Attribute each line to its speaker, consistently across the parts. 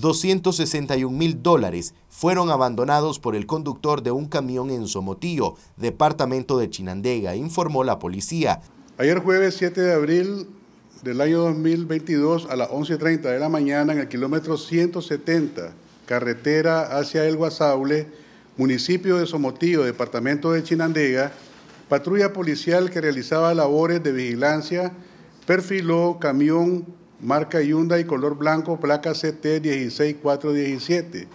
Speaker 1: 261 mil dólares fueron abandonados por el conductor de un camión en Somotillo, departamento de Chinandega, informó la policía. Ayer jueves
Speaker 2: 7 de abril del año 2022 a las 11.30 de la mañana en el kilómetro 170, carretera hacia El Guasaule, municipio de Somotillo, departamento de Chinandega, patrulla policial que realizaba labores de vigilancia perfiló camión marca Hyundai color blanco, placa CT 16417,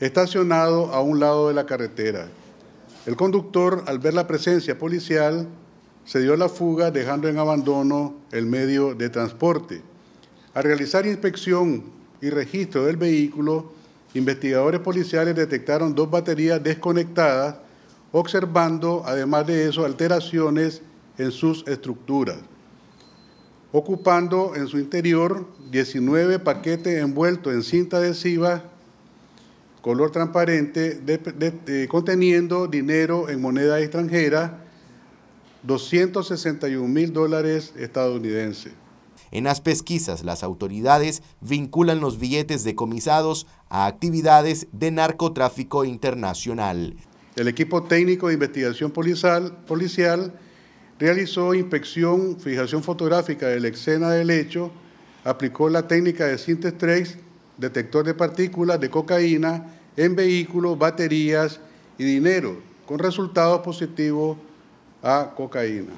Speaker 2: estacionado a un lado de la carretera. El conductor, al ver la presencia policial, se dio la fuga dejando en abandono el medio de transporte. Al realizar inspección y registro del vehículo, investigadores policiales detectaron dos baterías desconectadas, observando además de eso alteraciones en sus estructuras ocupando en su interior 19 paquetes envueltos en cinta adhesiva color transparente, conteniendo dinero en moneda extranjera, 261 mil
Speaker 1: dólares estadounidenses. En las pesquisas, las autoridades vinculan los billetes decomisados a actividades de narcotráfico internacional. El equipo técnico de investigación policial, policial realizó inspección,
Speaker 2: fijación fotográfica de la escena del hecho, aplicó la técnica de síntesis 3, detector de partículas de cocaína en vehículos, baterías y dinero, con resultados positivos a cocaína.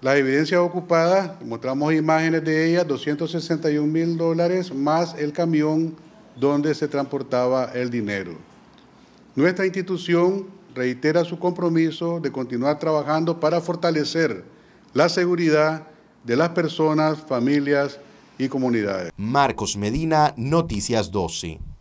Speaker 2: Las evidencias ocupadas, mostramos imágenes de ellas, 261 mil dólares más el camión donde se transportaba el dinero. Nuestra institución reitera su compromiso de continuar trabajando para fortalecer la seguridad de las personas, familias y comunidades. Marcos Medina, Noticias 12.